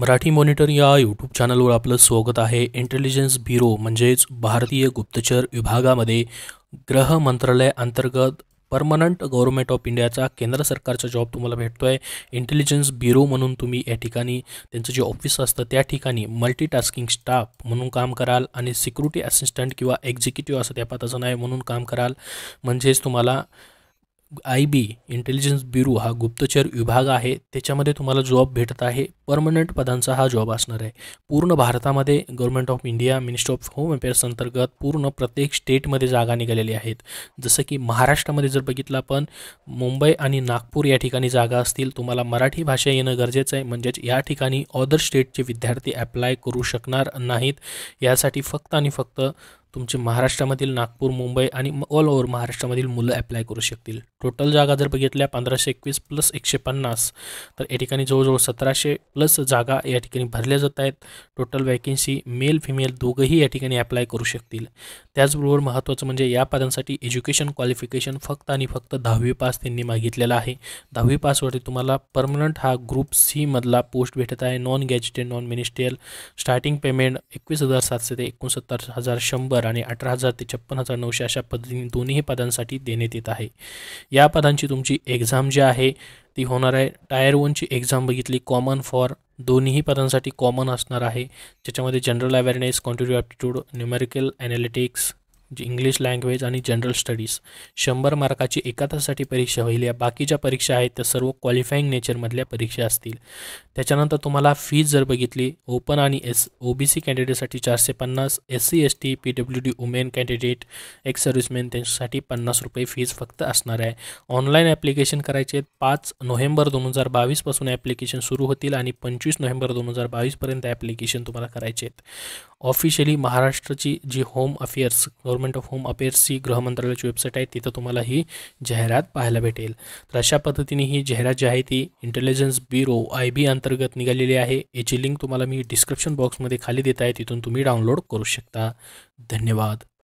Marathi monitor या YouTube चॅनलवर आपलं स्वागत आहे इंटेलिजन्स ब्युरो म्हणजेच भारतीय गुप्तचर विभागामध्ये गृह मंत्रालय अंतर्गत परमनंट गव्हर्नमेंट ऑफ इंडियाचा केंद्र सरकारचा जॉब तुम्हाला भेटतो आहे इंटेलिजन्स ब्युरो म्हणून तुम्ही या ठिकाणी त्यांचं जे ऑफिस असतं त्या ठिकाणी मल्टीटास्किंग स्टाफ म्हणून काम कराल आणि सिक्युरिटी असिस्टंट किंवा एक्झिक्युटिव्ह असं त्या पदाचं नाही म्हणून काम कराल म्हणजेच तुम्हाला आय बी इंटेलिजन्स ब्युरो हा गुप्तचर विभाग आहे त्याच्यामध्ये तुम्हाला जॉब भेटत आहे परमनंट पदांचा हा जॉब असणार आहे पूर्ण भारतामध्ये government of India ministry of home affairs अंतर्गत पूर्ण प्रत्येक स्टेटमध्ये जागा निघालेली आहेत जसं की महाराष्ट्रामध्ये जर बघितलं आपण मुंबई आणि नागपूर या ठिकाणी जागा असतील तुम्हाला मराठी भाषा येणं गरजेचं आहे म्हणजेच या ठिकाणी ऑदर स्टेटचे विद्यार्थी अप्लाय करू शकणार नाहीत यासाठी फक्त आणि फक्त तुमचे महाराष्ट्रामधील नागपूर मुंबई आणि ऑल ओव्हर महाराष्ट्रामधील मुलं अप्लाय करू शकतील टोटल जागा जर बघितल्या पंधराशे एकवीस प्लस एकशे पन्नास तर या ठिकाणी जवळजवळ सतराशे प्लस जागा या ठिकाणी भरल्या जात आहेत टोटल वॅकेन्सी मेल फिमेल दोघंही या ठिकाणी अप्लाय करू शकतील त्याचबरोबर महत्त्वाचं म्हणजे या पदांसाठी एज्युकेशन क्वालिफिकेशन फक्त आणि फक्त दहावी पास त्यांनी मागितलेला आहे दहावी पासवरती तुम्हाला परमनंट हा ग्रुप सीमधला पोस्ट भेटत आहे non gazetted non ministerial starting payment एकवीस हजार सातशे ते एकोणसत्तर हजार शंभर आणि अठरा हजार ते छप्पन हजार नऊशे अशा पद्धतीने दोन्ही पदांसाठी देण्यात येत आहे या पदांची तुमची एक्झाम जी आहे ती होणार आहे टायर वनची एक्झाम बघितली कॉमन फॉर दोन्ही पदांसाठी कॉमन असणार आहे ज्याच्यामध्ये general awareness continue aptitude numerical analytics जी इंग्लिश लँग्वेज आणि जनरल स्टडीज शंभर मार्काची एका तासासाठी परीक्षा होईल या बाकीच्या परीक्षा आहेत त्या सर्व क्वालिफाईंग नेचरमधल्या परीक्षा असतील त्याच्यानंतर तुम्हाला फीज जर बघितली ओपन आणि एस ओ बी सी कॅन्डिडेटसाठी चारशे पन्नास S C S T P W D women candidate ex serviceman त्यांच्यासाठी पन्नास रुपये फीज फक्त असणार आहे ऑनलाईन ॲप्लिकेशन करायचे आहेत पाच नोव्हेंबर दोन हजार बावीसपासून ॲप्लिकेशन सुरू होतील आणि पंचवीस नोव्हेंबर दोन हजार बावीसपर्यंत ॲप्लिकेशन तुम्हाला करायचे आहेत ऑफिशियली महाराष्ट्राची जी home affairs of home affairs ही गृह मंत्रालयाची वेबसाईट आहे तिथं तुम्हाला ही जाहिरात पाहायला भेटेल तर अशा पद्धतीने ही जाहिरात जी आहे ती इंटेलिजन्स ब्युरो आय बी अंतर्गत निघालेली आहे याची लिंक तुम्हाला मी डिस्क्रिप्शन बॉक्समध्ये खाली देत आहे तिथून तुम्ही डाउनलोड करू शकता धन्यवाद